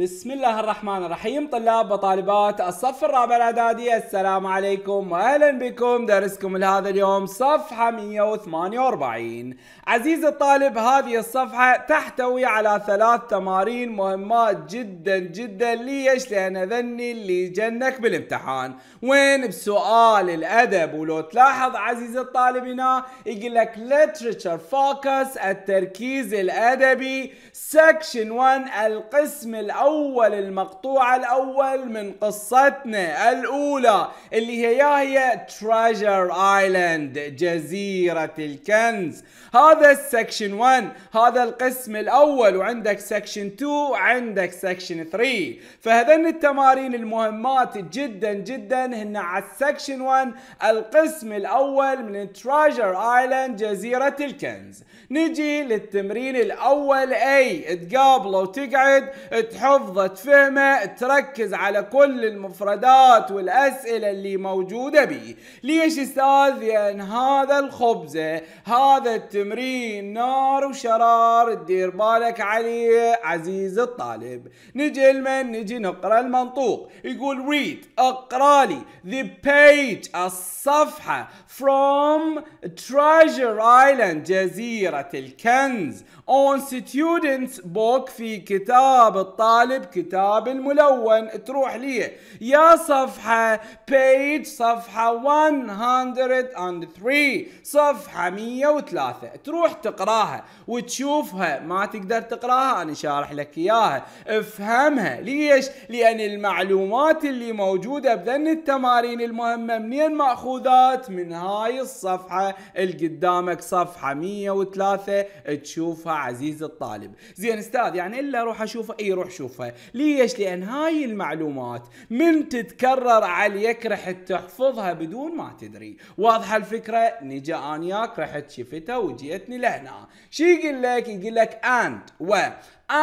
بسم الله الرحمن الرحيم طلاب وطالبات الصف الرابع الاعدادي السلام عليكم واهلا بكم درسكم لهذا اليوم صفحه 148 عزيزي الطالب هذه الصفحه تحتوي على ثلاث تمارين مهمات جدا جدا ليش لان ذني اللي جنك بالامتحان وين بسؤال الادب ولو تلاحظ عزيزي الطالب هنا يقول لك literature focus التركيز الادبي سكشن 1 القسم الاول أول المقطوع الأول من قصتنا الأولى اللي هي يا هي تريجر آيلاند جزيرة الكنز هذا السكشن 1 هذا القسم الأول وعندك سكشن 2 عندك سكشن 3 فهذن التمارين المهمات جدا جدا هن على السكشن 1 القسم الأول من تريجر آيلاند جزيرة الكنز نجي للتمرين الأول أي تقابله وتقعد تحط حفظة فهمه تركز على كل المفردات والأسئلة اللي موجودة به ليش أستاذ لأن هذا الخبزة هذا التمرين نار وشرار تدير بالك عليه عزيز الطالب نجي لمن نجي نقرأ المنطوق يقول read اقرأ لي the page الصفحة from treasure island جزيرة الكنز on students book في كتاب الطالب طالب كتاب الملون تروح ليه يا صفحة بيج صفحة 103 صفحة 103 تروح تقراها وتشوفها ما تقدر تقراها انا شارح لك اياها افهمها ليش لان المعلومات اللي موجودة بذن التمارين المهمة منين مأخوذات من هاي الصفحة اللي قدامك صفحة 103 تشوفها عزيز الطالب زين استاذ يعني الا اروح اشوفها اي روح شوف تشوفها ليش لان هاي المعلومات من تتكرر عليك راح تحفظها بدون ما تدري واضحه الفكره نجا انياك رحت شفتها وجيتني لهنا شي يقول لك يقول لك انت و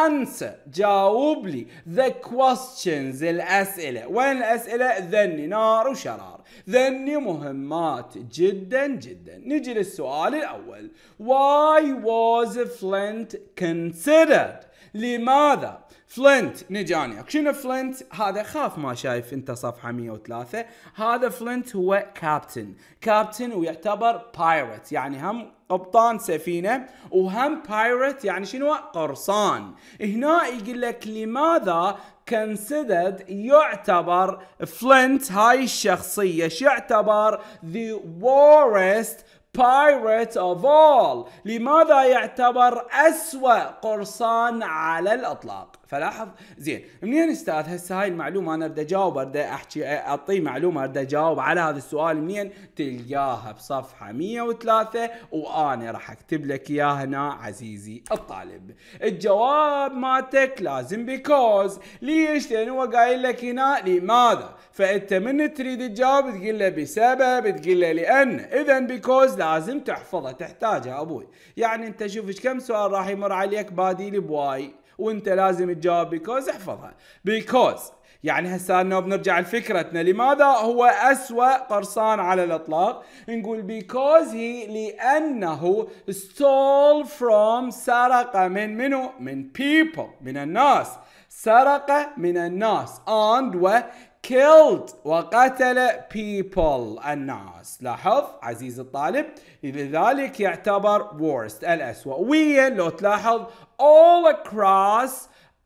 answer جاوب لي the questions الأسئلة وين الأسئلة ذني نار وشرار ذني مهمات جدا جدا نجي للسؤال الأول why was Flint considered لماذا فلنت نجاني شنو فلنت هذا خاف ما شايف انت صفحه 103 هذا فلنت هو كابتن كابتن ويعتبر بايرت يعني هم قبطان سفينه وهم بايرت يعني شنو قرصان هنا يقول لك لماذا considered يعتبر فلنت هاي الشخصية يعتبر the worst بايرت اوف اول لماذا يعتبر أسوأ قرصان على الأطلاق فلاحظ زين منين استاذ هسه هاي المعلومه انا بدي اجاوب بدي احكي اعطيه معلومه بدي اجاوب على هذا السؤال منين تلقاها بصفحه 103 وانا راح اكتب لك اياها هنا عزيزي الطالب الجواب مالتك لازم بيكوز ليش لان هو قايل لك هنا لماذا فانت من تريد تجاوب تقول له بسبب تقول له لان اذا بيكوز لازم تحفظها تحتاجها ابوي يعني انت شوف كم سؤال راح يمر عليك بادي بواي وانت لازم تجاوب بيكوز احفظها بيكوز يعني هسه انه بنرجع لفكرتنا لماذا هو اسوأ قرصان على الاطلاق نقول because he لانه stole from سرق من منو من people من الناس سرق من الناس and و killed وقتل people الناس لاحظ عزيزي الطالب لذلك يعتبر worst الأسوأ ويا لو تلاحظ all across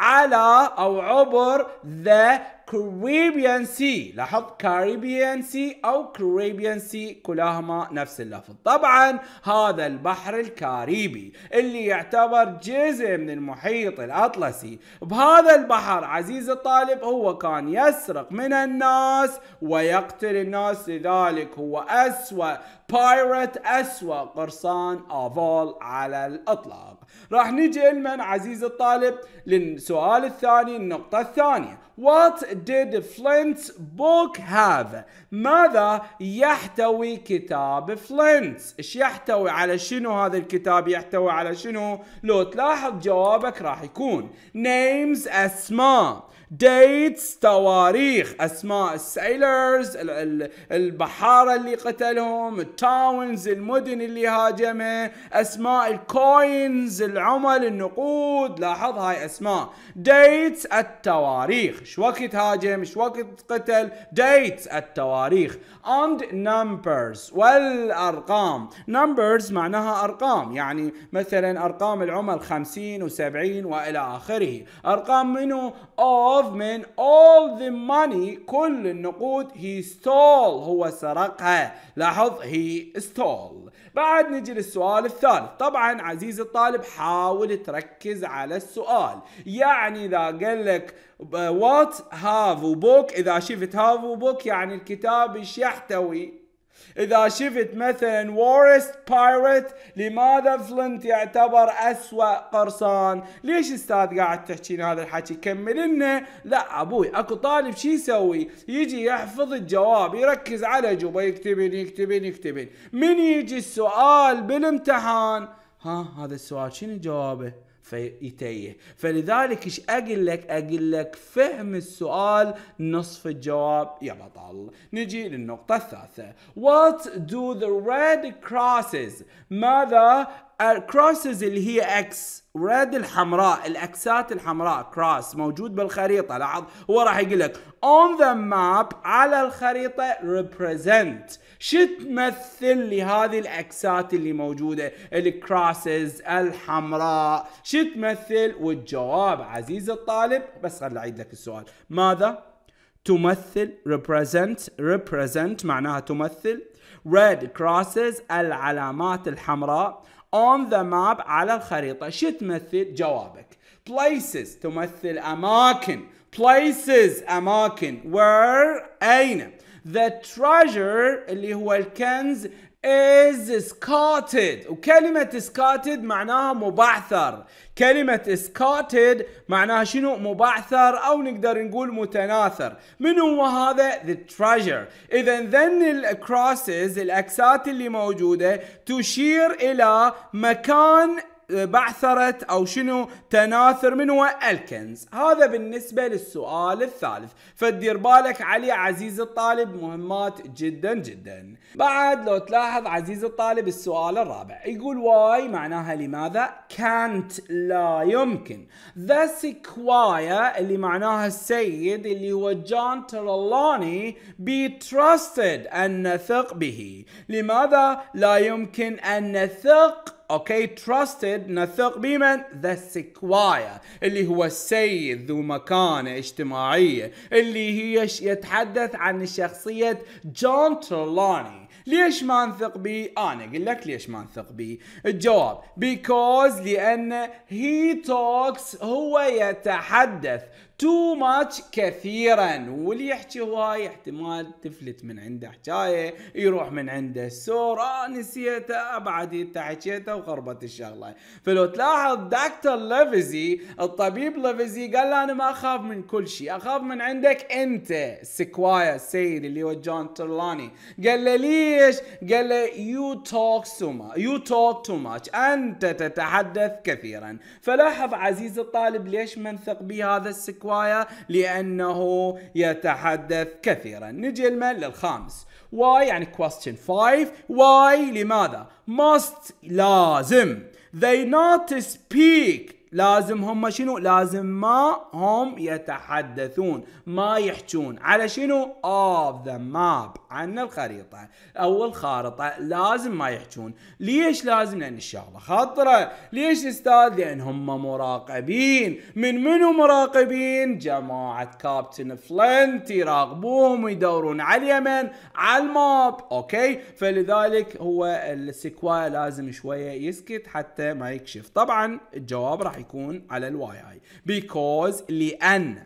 على أو عبر the كاريبيان سي لاحظ كاريبيان سي أو كاريبيان سي كلاهما نفس اللفظ طبعا هذا البحر الكاريبي اللي يعتبر جزء من المحيط الأطلسي بهذا البحر عزيز الطالب هو كان يسرق من الناس ويقتل الناس لذلك هو أسوأ بايرت أسوأ قرصان أفول على الإطلاق راح نجي لمن عزيز الطالب للسؤال الثاني النقطة الثانية What did Flint's book have ماذا يحتوي كتاب فلينت؟ ايش يحتوي على شنو هذا الكتاب يحتوي على شنو لو تلاحظ جوابك راح يكون names اسماء ديتس تواريخ اسماء السيلرز البحاره اللي قتلهم التاونز المدن اللي هاجمه اسماء الكوينز العمل النقود لاحظ هاي اسماء ديتس التواريخ شو وقت هاجم شو وقت قتل ديتس التواريخ and numbers والارقام numbers معناها ارقام يعني مثلا ارقام العمل 50 و70 والى اخره ارقام منو of من all the money كل النقود he stole هو سرقها لاحظ he stole بعد نجي للسؤال الثالث طبعا عزيزي الطالب حاول تركز على السؤال يعني إذا قال لك what have book إذا شفت have book يعني الكتاب ايش يحتوي إذا شفت مثلا وورست بايرت لماذا فلنت يعتبر أسوأ قرصان ليش أستاذ قاعد تحكين هذا الحكي كمل لنا لا أبوي أكو طالب شي يسوي يجي يحفظ الجواب يركز على جوبه يكتبين يكتبين يكتبين من يجي السؤال بالامتحان ها هذا السؤال شنو جوابه فيتيه فلذلك ايش اقول لك اقول لك فهم السؤال نصف الجواب يا بطل نجي للنقطة الثالثة What do the red crosses ماذا الكروسز اللي هي اكس ريد الحمراء الاكسات الحمراء كروس موجود بالخريطه لاحظ هو راح يقول لك اون ذا ماب على الخريطه ريبريزنت شو تمثل لهذه الاكسات اللي موجوده الكروسز الحمراء شو تمثل والجواب عزيزي الطالب بس خليني اعيد لك السؤال ماذا تمثل represent represent معناها تمثل red crosses العلامات الحمراء on the map على الخريطة شو تمثل جوابك places تمثل أماكن places أماكن where أين the treasure اللي هو الكنز is scotted وكلمة scotted معناها مبعثر كلمة scotted معناها شنو مبعثر أو نقدر نقول متناثر من هو هذا the treasure إذا the crosses الأكسات اللي موجودة تشير إلى مكان بعثرة أو شنو تناثر من هو الكنز هذا بالنسبة للسؤال الثالث فدير بالك عليه عزيز الطالب مهمات جدا جدا بعد لو تلاحظ عزيز الطالب السؤال الرابع يقول واي معناها لماذا كانت لا يمكن ذا سكوايا اللي معناها السيد اللي هو جون ترلاني بي ترستد أن نثق به لماذا لا يمكن أن نثق اوكي تراستد نثق بمن ذا سكوايا اللي هو السيد ذو مكانه اجتماعيه اللي هي يتحدث عن شخصيه جون ترلاني ليش ما نثق بيه؟ آه، انا اقول لك ليش ما نثق بيه؟ الجواب بيكوز لان هي توكس هو يتحدث تو ماتش كثيرا واللي يحكي هواي احتمال تفلت من عنده حكايه يروح من عنده السور اه نسيته بعد انت حكيته وخربت الشغله فلو تلاحظ دكتور ليفزي الطبيب ليفزي قال له انا ما اخاف من كل شيء اخاف من عندك انت سكوايا السيد اللي هو جون ترلاني قال له ليش؟ قال له يو توك سو يو توك تو ماتش انت تتحدث كثيرا فلاحظ عزيز الطالب ليش ما نثق به هذا السكوايا خطوايا لأنه يتحدث كثيرا نجي المال للخامس why يعني question 5 why لماذا must لازم they not speak لازم هم شنو لازم ما هم يتحدثون ما يحجون على شنو اوف ذا ماب عن الخريطة او الخارطة لازم ما يحجون ليش لازم لان الشغلة خطرة ليش استاذ لان هم مراقبين من منو مراقبين جماعة كابتن فلنت يراقبوهم ويدورون على اليمن على الماب اوكي فلذلك هو السكواي لازم شوية يسكت حتى ما يكشف طبعا الجواب راح يكون على الواي اي because لأن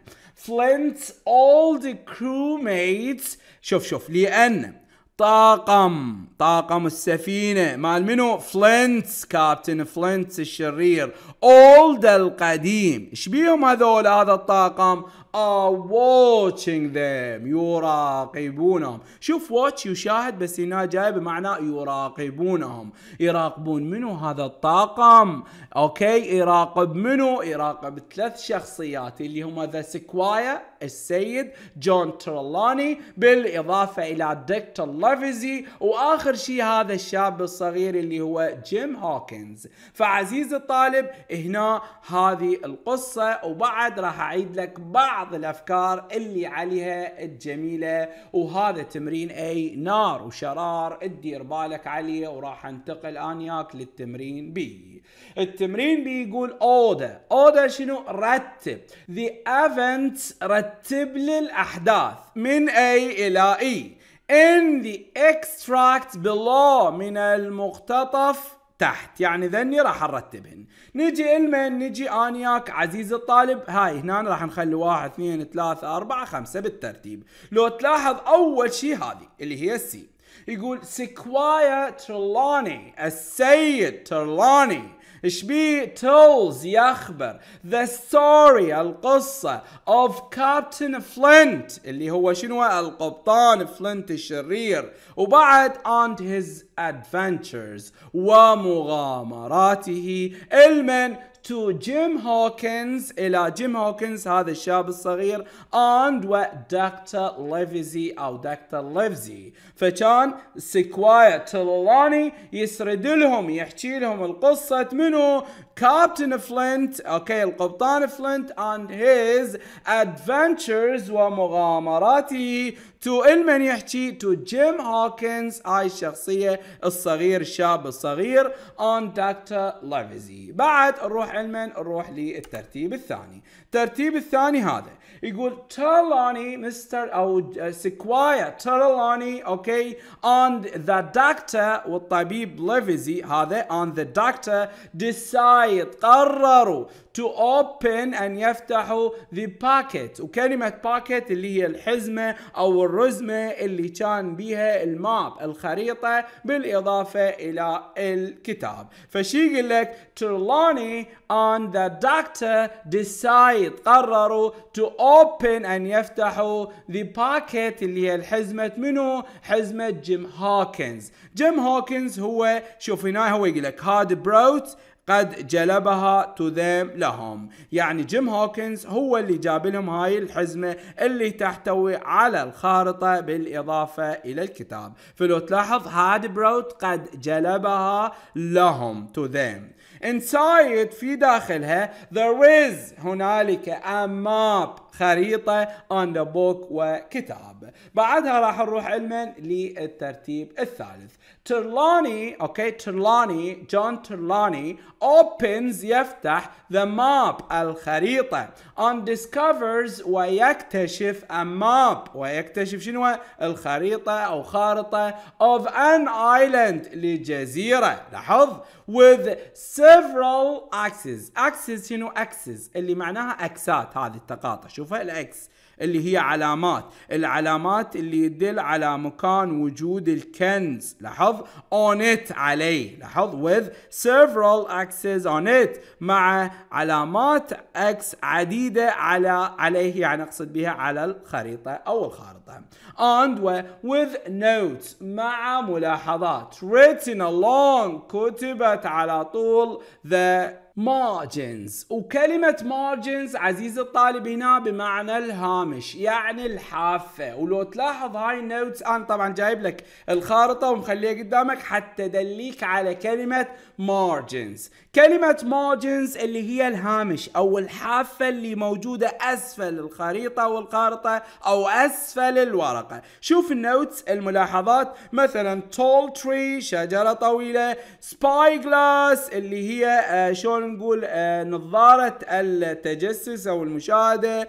Flint's old crewmates شوف شوف لأن طاقم طاقم السفينة مال منو فلنت كابتن فلنت الشرير اولد القديم ايش بيهم هذول هذا الطاقم are watching them يراقبونهم شوف watch يشاهد بس هنا جاي بمعنى يراقبونهم يراقبون منو هذا الطاقم اوكي يراقب منو يراقب ثلاث شخصيات اللي هم ذا سكوايا السيد جون ترلاني بالاضافه الى دكتور لافيزي واخر شيء هذا الشاب الصغير اللي هو جيم هوكنز فعزيز الطالب هنا هذه القصه وبعد راح اعيد لك بعض بعض الافكار اللي عليها الجميله وهذا تمرين اي نار وشرار ادير بالك عليه وراح انتقل انياك للتمرين بي التمرين بي يقول اودا اودا شنو رتب the events رتب لي الاحداث من اي الى اي in the extract below من المقتطف تحت يعني ذني راح نرتبهن نجي المن نجي انياك عزيز الطالب هاي هنا راح نخلي واحد اثنين ثلاثة أربعة خمسة بالترتيب لو تلاحظ أول شيء هذه اللي هي السي يقول سكوايا ترلاني السيد ترلاني شبي تولز يخبر ذا ستوري القصة اوف كابتن Flint اللي هو شنو القبطان فلنت الشرير وبعد and هيز ادفنتشرز ومغامراته المن تو جيم هوكنز الى جيم هوكنز هذا الشاب الصغير اند ودكتور ليفزي او دكتور ليفزي فكان سكوايا تلولاني يسرد لهم يحكي لهم القصه منو كابتن فلنت اوكي القبطان فلنت اند هيز ادفنتشرز ومغامراته تو المن يحكي تو جيم هوكنز هاي الشخصية الصغير الشاب الصغير اون دكتور لافيزي بعد نروح المن نروح للترتيب الثاني الترتيب الثاني هذا يقول ترلاني مستر او سكوايا ترلاني اوكي اند ذا دكتور والطبيب ليفيزي هذا اند ذا دكتور ديسايد قرروا تو اوبن ان يفتحوا ذا باكيت وكلمه باكيت اللي هي الحزمه او الرزمه اللي كان بيها الماب الخريطه بالاضافه الى الكتاب فشي يقول لك ترلاني اند ذا دكتور ديسايد الخيط قرروا تو اوبن ان يفتحوا ذا باكيت اللي هي الحزمه منو؟ حزمه جيم هوكنز، جيم هوكنز هو شوفيناه هو يقول لك هاد بروت قد جلبها تو ذيم لهم يعني جيم هوكنز هو اللي جاب لهم هاي الحزمة اللي تحتوي على الخارطة بالإضافة إلى الكتاب فلو تلاحظ هاد بروت قد جلبها لهم تو ذيم inside في داخلها there is هنالك a map خريطة on the book وكتاب بعدها راح نروح علما للترتيب الثالث ترلاني اوكي ترلاني جون ترلاني opens يفتح the map الخريطة on discovers ويكتشف a map ويكتشف شنو الخريطة او خارطة of an island لجزيرة لاحظ with several axes axes شنو axes اللي معناها اكسات هذه التقاطع شوف نشوفها الاكس اللي هي علامات العلامات اللي تدل على مكان وجود الكنز لاحظ on it عليه لاحظ with several axes on it مع علامات اكس عديدة على عليه يعني اقصد بها على الخريطة او الخارطة and with notes مع ملاحظات written along كتبت على طول the margins وكلمة margins عزيزي الطالب هنا بمعنى الهامش يعني الحافة ولو تلاحظ هاي النوتس أنا طبعا جايب لك الخارطة ومخليها قدامك حتى دليك على كلمة margins كلمة margins اللي هي الهامش أو الحافة اللي موجودة أسفل الخريطة والخارطة أو أسفل الورقة شوف النوتس الملاحظات مثلا tall tree شجرة طويلة spyglass اللي هي آه، شلون خلينا نقول آه، نظارة التجسس او المشاهدة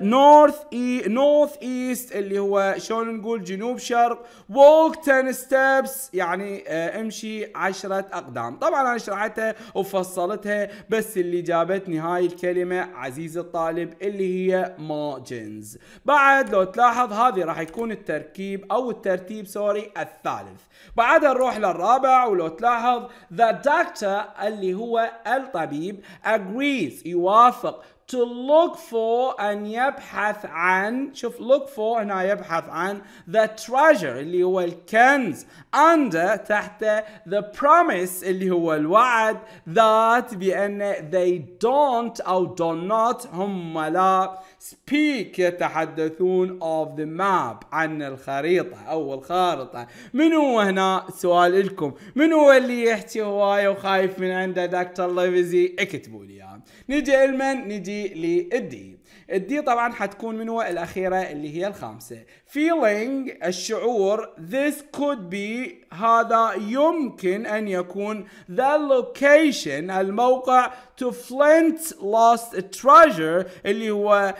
نورث اي نورث ايست اللي هو شلون نقول جنوب شرق ووك 10 ستيبس يعني آه، امشي 10 اقدام طبعا انا شرحتها وفصلتها بس اللي جابتني هاي الكلمة عزيزي الطالب اللي هي ماجنز بعد لو تلاحظ هذه راح يكون التركيب او الترتيب سوري الثالث بعدها نروح للرابع ولو تلاحظ ذا دكتور اللي هو الطبيب agrees يوافق to look for أن يبحث عن شوف look for هنا يبحث عن the treasure اللي هو الكنز under تحت the promise اللي هو الوعد that بأن they don't أو do not هم لا speak يتحدثون of the map عن الخريطة أو الخارطة من هو هنا سؤال لكم من هو اللي يحكي هواية وخايف من عنده دكتور ليفزي اكتبوا لي نجي لمن نجي للدي الدي طبعا حتكون منو الأخيرة اللي هي الخامسة feeling الشعور this could be هذا يمكن أن يكون the location الموقع to Flint's lost treasure اللي هو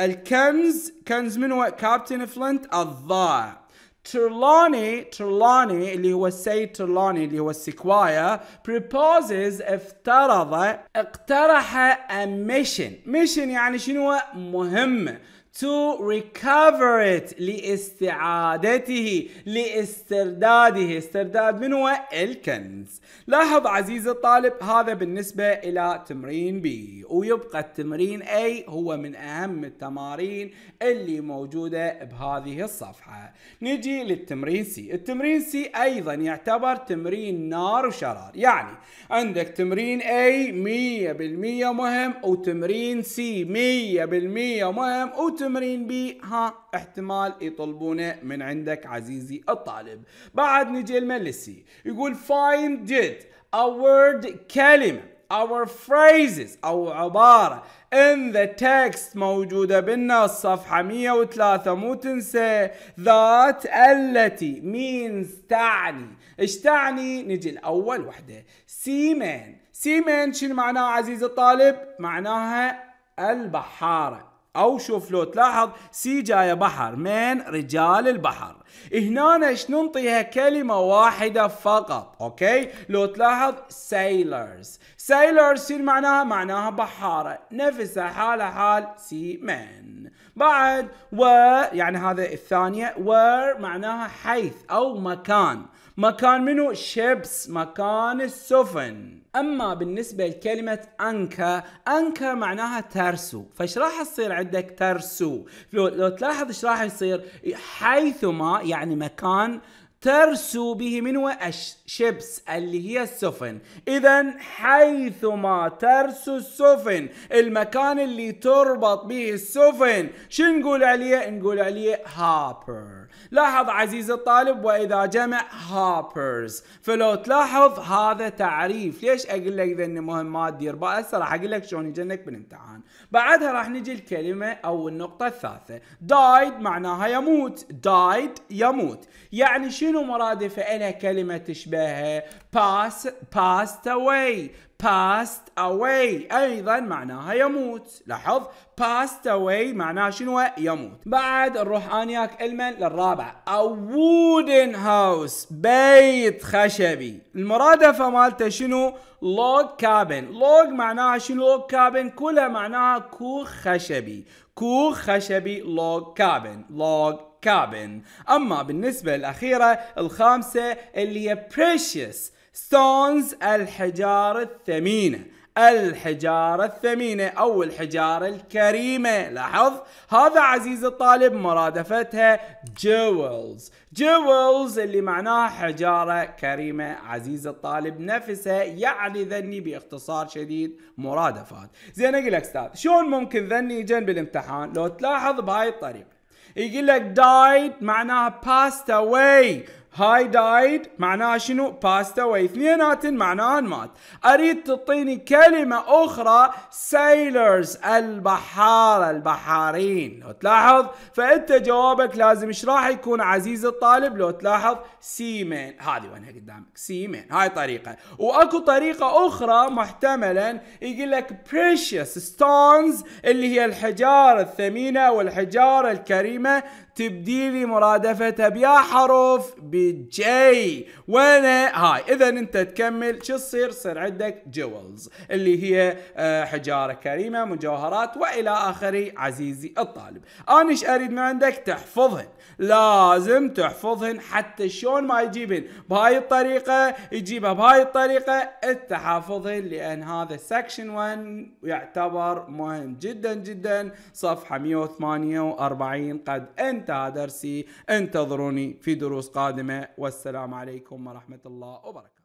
الكنز كنز منو كابتن فلنت الضائع Trelawney, Trelawney اللي هو السيد Trelawney اللي هو السكوايا proposes افترض اقترح a mission mission يعني شنو مهمة to recover it لاستعادته لاسترداده استرداد من هو الكنز لاحظ عزيزي الطالب هذا بالنسبة إلى تمرين B ويبقى التمرين A هو من أهم التمارين اللي موجودة بهذه الصفحة نجي للتمرين C التمرين C أيضا يعتبر تمرين نار وشرار يعني عندك تمرين A 100% مهم وتمرين C 100% مهم وتمرين تمرين بي ها احتمال يطلبونه من عندك عزيزي الطالب بعد نجي الملسي يقول find it a word كلمه our phrases أو عبارة in the text موجودة بالنص صفحة 103 مو تنسى ذات التي means تعني ايش تعني نجي الأول وحدة سيمان سيمان شنو معناها عزيزي الطالب معناها البحارة او شوف لو تلاحظ سي جايه بحر من رجال البحر هنا ايش ننطيها كلمه واحده فقط اوكي لو تلاحظ سيلرز سيلرز شنو معناها معناها بحاره نفسها حالها حال سي مان بعد و يعني هذا الثانيه وير معناها حيث او مكان مكان منو شيبس مكان السفن اما بالنسبه لكلمه انكا انكا معناها ترسو فايش راح تصير عندك ترسو لو, لو تلاحظ ايش راح يصير حيثما يعني مكان ترسو به هو الشبس اللي هي السفن اذا حيثما ترسو السفن المكان اللي تربط به السفن شو نقول عليه نقول عليه هابر لاحظ عزيز الطالب واذا جمع هابرز فلو تلاحظ هذا تعريف ليش اقول لك ذن مهم ما تدير بأس راح اقول لك شلون يجنك بالامتحان بعدها راح نجي الكلمه او النقطه الثالثه died معناها يموت died يموت يعني شنو شنو مرادفة إلها كلمة تشبهها pass passed away passed away أيضا معناها يموت لاحظ passed away معناها شنو يموت بعد نروح آنياك المن للرابع a wooden house بيت خشبي المرادفة مالته شنو log cabin log معناها شنو log cabin كلها معناها كوخ خشبي كوخ خشبي log cabin log كابن اما بالنسبة الاخيرة الخامسة اللي هي precious ستونز الحجاره الثمينة الحجارة الثمينة أو الحجارة الكريمة لاحظ هذا عزيز الطالب مرادفتها jewels جولز اللي معناها حجارة كريمة عزيز الطالب نفسها يعني ذني باختصار شديد مرادفات زين أقول لك أستاذ شلون ممكن ذني يجن بالامتحان لو تلاحظ بهاي الطريقة يجي لك died معناها passed away هاي دايد معناها شنو باستا واثنيناتن معناها مات اريد تعطيني كلمة اخرى سيلرز البحارة البحارين لو تلاحظ فانت جوابك لازم ايش راح يكون عزيز الطالب لو تلاحظ سيمين هذه وينها قدامك سيمين هاي طريقة واكو طريقة اخرى محتملا يقول لك بريشس ستونز اللي هي الحجارة الثمينة والحجارة الكريمة تبدي لي مرادفته بيا حرف بجي وانا هاي اذا انت تكمل شو تصير تصير عندك جولز اللي هي آه، حجاره كريمه مجوهرات والى اخره عزيزي الطالب انا ايش اريد من عندك تحفظهن لازم تحفظهن حتى شلون ما يجيبن بهاي الطريقه يجيبها بهاي الطريقه انت حافظهن لان هذا سكشن 1 يعتبر مهم جدا جدا صفحه 148 قد انت انتهى درسي انتظروني في دروس قادمة والسلام عليكم ورحمة الله وبركاته